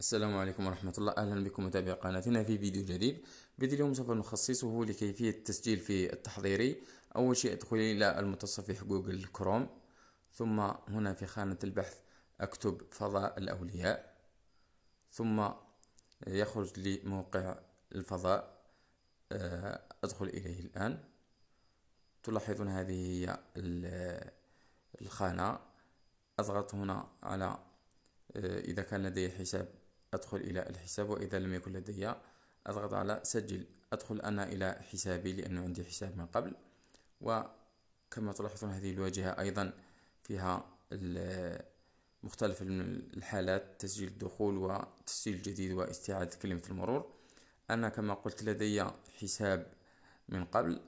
السلام عليكم ورحمة الله أهلا بكم متابعي قناتنا في فيديو جديد فيديو اليوم سوف نخصصه لكيفية التسجيل في التحضيري أول شيء ادخلي إلى المتصفح جوجل كروم ثم هنا في خانة البحث أكتب فضاء الأولياء ثم يخرج لي موقع الفضاء آه، أدخل إليه الآن تلاحظون هذه هي الخانة أضغط هنا على آه، إذا كان لدي حساب أدخل إلى الحساب وإذا لم يكن لدي أضغط على سجل أدخل أنا إلى حسابي لأنه عندي حساب من قبل وكما تلاحظون هذه الواجهة أيضا فيها مختلف الحالات تسجيل الدخول وتسجيل الجديد واستعادة كلمة المرور أنا كما قلت لدي حساب من قبل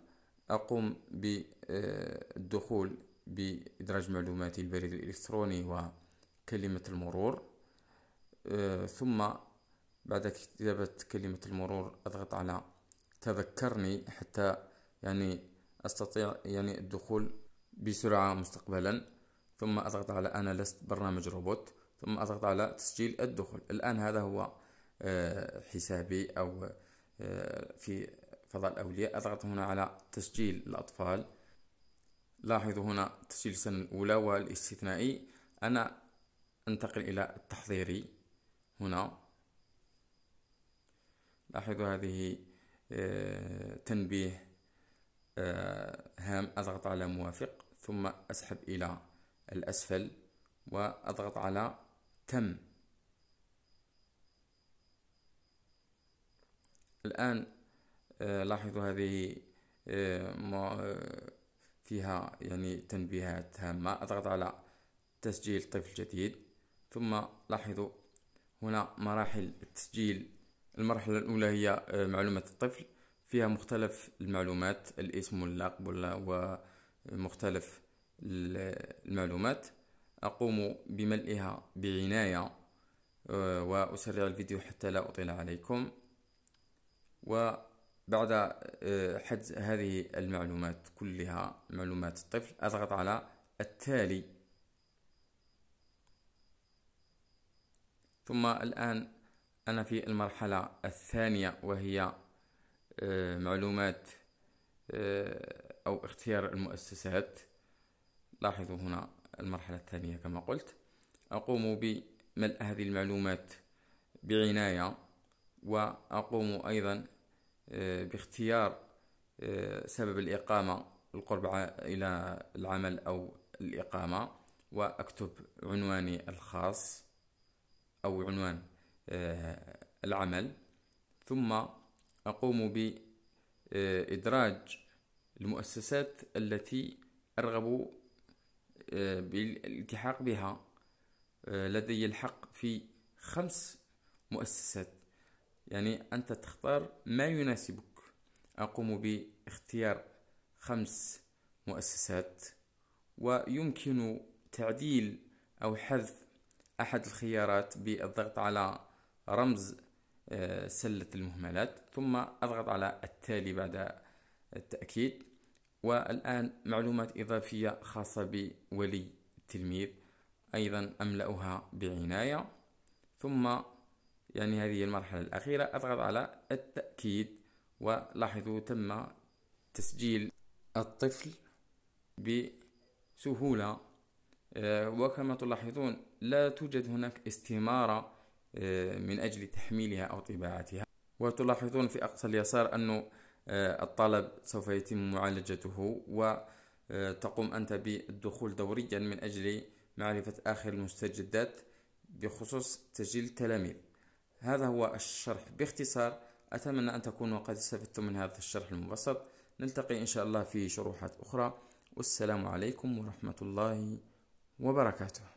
أقوم بالدخول بإدراج معلوماتي البريد الإلكتروني وكلمة المرور آه، ثم بعد كتابة كلمة المرور أضغط على تذكرني حتى يعني أستطيع يعني الدخول بسرعة مستقبلا ثم أضغط على أنا لست برنامج روبوت ثم أضغط على تسجيل الدخول الآن هذا هو آه، حسابي أو آه، في فضاء الأولياء أضغط هنا على تسجيل الأطفال لاحظوا هنا تسجيل السنة الأولى والاستثنائي أنا أنتقل إلى التحضيري هنا لاحظوا هذه آه، تنبيه آه، هام أضغط على موافق ثم أسحب إلى الأسفل وأضغط على تم الآن آه، لاحظوا هذه فيها يعني تنبيهات هامة أضغط على تسجيل طفل جديد ثم لاحظوا هنا مراحل التسجيل المرحلة الأولى هي آه، معلومات الطفل فيها مختلف المعلومات الاسم واللقب ومختلف آه، آه، المعلومات أقوم بملئها بعناية وأسرع الفيديو حتى لا أطيل عليكم وبعد حجز هذه المعلومات كلها معلومات الطفل أضغط على التالي ثم الآن أنا في المرحلة الثانية وهي آه، معلومات آه، أو اختيار المؤسسات لاحظوا هنا المرحلة الثانية كما قلت أقوم بملء هذه المعلومات بعناية وأقوم أيضا آه، باختيار سبب الإقامة القرب إلى العمل أو الإقامة وأكتب عنواني الخاص أو عنوان آه، العمل ثم أقوم بإدراج آه، المؤسسات التي أرغب آه، بالالتحاق بها لدي الحق في خمس مؤسسات يعني أنت تختار ما يناسبك أقوم باختيار خمس مؤسسات ويمكن تعديل أو حذف أحد الخيارات بالضغط على رمز آه، سلة المهملات ثم أضغط على التالي بعد التأكيد والآن معلومات إضافية خاصة بولي التلميذ أيضا أملأها بعناية ثم يعني هذه المرحلة الأخيرة أضغط على التأكيد ولاحظوا تم تسجيل الطفل بسهولة آه، وكما تلاحظون لا توجد هناك استمارة آه، من أجل تحميلها أو طباعتها وتلاحظون في أقصى اليسار أن آه، الطلب سوف يتم معالجته وتقوم أنت بالدخول دوريا من أجل معرفة آخر المستجدات بخصوص تسجيل التلاميذ هذا هو الشرح باختصار أتمنى أن تكونوا قد استفدتم من هذا الشرح المبسط نلتقي إن شاء الله في شروحات أخرى والسلام عليكم ورحمة الله wabarakaatuh